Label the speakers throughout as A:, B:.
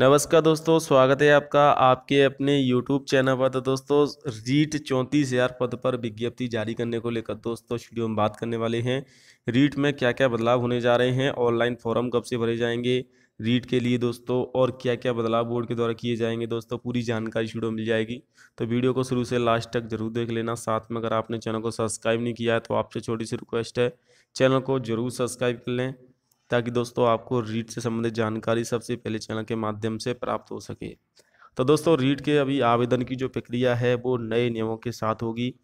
A: नमस्कार दोस्तों स्वागत है आपका आपके अपने यूट्यूब चैनल पर तो दोस्तों रीट चौंतीस हज़ार पद पर विज्ञप्ति जारी करने को लेकर दोस्तों स्टूडियो में बात करने वाले हैं रीट में क्या क्या बदलाव होने जा रहे हैं ऑनलाइन फॉर्म कब से भरे जाएंगे रीट के लिए दोस्तों और क्या क्या बदलाव बोर्ड के द्वारा किए जाएंगे दोस्तों पूरी जानकारी शुरू मिल जाएगी तो वीडियो को शुरू से लास्ट तक जरूर देख लेना साथ में अगर आपने चैनल को सब्सक्राइब नहीं किया है तो आपसे छोटी सी रिक्वेस्ट है चैनल को जरूर सब्सक्राइब कर लें ताकि दोस्तों आपको रीट से संबंधित जानकारी सबसे पहले चैनल के माध्यम से प्राप्त हो सके तो दोस्तों रीट के अभी आवेदन की जो प्रक्रिया है वो नए नियमों के साथ होगी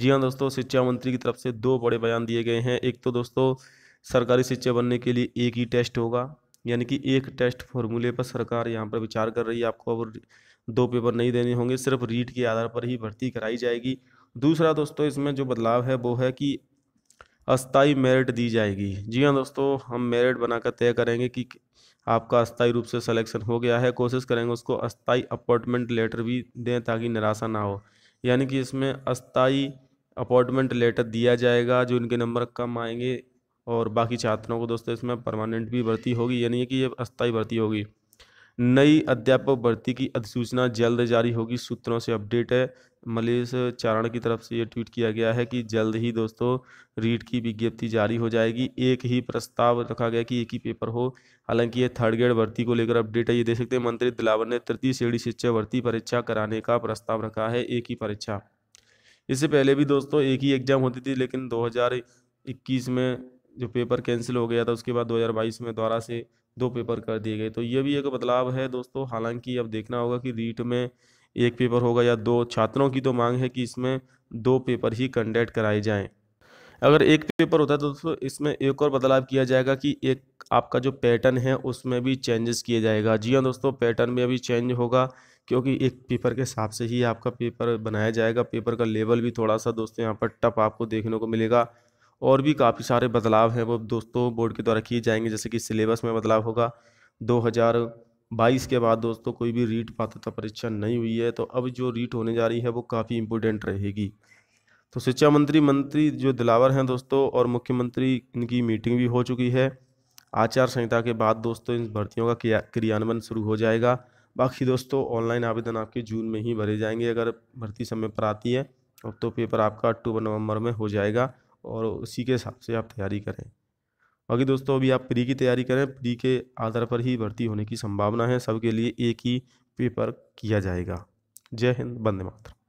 A: जी हाँ दोस्तों शिक्षा मंत्री की तरफ से दो बड़े बयान दिए गए हैं एक तो दोस्तों सरकारी शिक्षा बनने के लिए एक ही टेस्ट होगा यानी कि एक टेस्ट फॉर्मूले पर सरकार यहाँ पर विचार कर रही है आपको अब दो पेपर नहीं देने होंगे सिर्फ रीट के आधार पर ही भर्ती कराई जाएगी दूसरा दोस्तों इसमें जो बदलाव है वो है कि अस्थाई मेरिट दी जाएगी जी हाँ दोस्तों हम मेरिट बनाकर तय करेंगे कि आपका अस्थाई रूप से सिलेक्शन हो गया है कोशिश करेंगे उसको अस्थाई अपॉइंटमेंट लेटर भी दें ताकि निराशा ना हो यानी कि इसमें अस्थाई अपॉइंटमेंट लेटर दिया जाएगा जो इनके नंबर कम आएंगे और बाकी छात्रों को दोस्तों इसमें परमानेंट भी भर्ती होगी यानी कि ये अस्थाई भर्ती होगी नई अध्यापक भर्ती की अधिसूचना जल्द जारी होगी सूत्रों से अपडेट है मलेश चारण की तरफ से ये ट्वीट किया गया है कि जल्द ही दोस्तों रीट की विज्ञप्ति जारी हो जाएगी एक ही प्रस्ताव रखा गया कि एक ही पेपर हो हालांकि ये थर्ड ग्रेड भर्ती को लेकर अपडेट है ये देख सकते हैं मंत्री दिलावर ने तृतीय श्रेणी शिक्षा भर्ती परीक्षा कराने का प्रस्ताव रखा है एक ही परीक्षा इससे पहले भी दोस्तों एक ही एग्जाम होती थी लेकिन दो में जो पेपर कैंसिल हो गया था उसके बाद 2022 में दोबारा से दो पेपर कर दिए गए तो ये भी एक बदलाव है दोस्तों हालांकि अब देखना होगा कि रीट में एक पेपर होगा या दो छात्रों की तो मांग है कि इसमें दो पेपर ही कंडक्ट कराए जाएं अगर एक पेपर होता है तो दोस्तों इसमें एक और बदलाव किया जाएगा कि एक आपका जो पैटर्न है उसमें भी चेंजेस किया जाएगा जी हाँ दोस्तों पैटर्न में अभी चेंज होगा क्योंकि एक पेपर के हिसाब से ही आपका पेपर बनाया जाएगा पेपर का लेवल भी थोड़ा सा दोस्तों यहाँ पर टप आपको देखने को मिलेगा और भी काफ़ी सारे बदलाव हैं वो दोस्तों बोर्ड के द्वारा किए जाएंगे जैसे कि सिलेबस में बदलाव होगा 2022 के बाद दोस्तों कोई भी रीट पात्रता परीक्षा नहीं हुई है तो अब जो रीट होने जा रही है वो काफ़ी इम्पोर्टेंट रहेगी तो शिक्षा मंत्री मंत्री जो दिलावर हैं दोस्तों और मुख्यमंत्री इनकी मीटिंग भी हो चुकी है आचार संहिता के बाद दोस्तों इन भर्तियों का क्रियान्वयन शुरू हो जाएगा बाकी दोस्तों ऑनलाइन आवेदन आपके जून में ही भरे जाएंगे अगर भर्ती समय पर आती है अब तो पेपर आपका अक्टूबर नवंबर में हो जाएगा और उसी के हिसाब से आप तैयारी करें बाकी दोस्तों अभी आप प्री की तैयारी करें प्री के आधार पर ही भर्ती होने की संभावना है सबके लिए एक ही पेपर किया जाएगा जय हिंद बंदे मातरम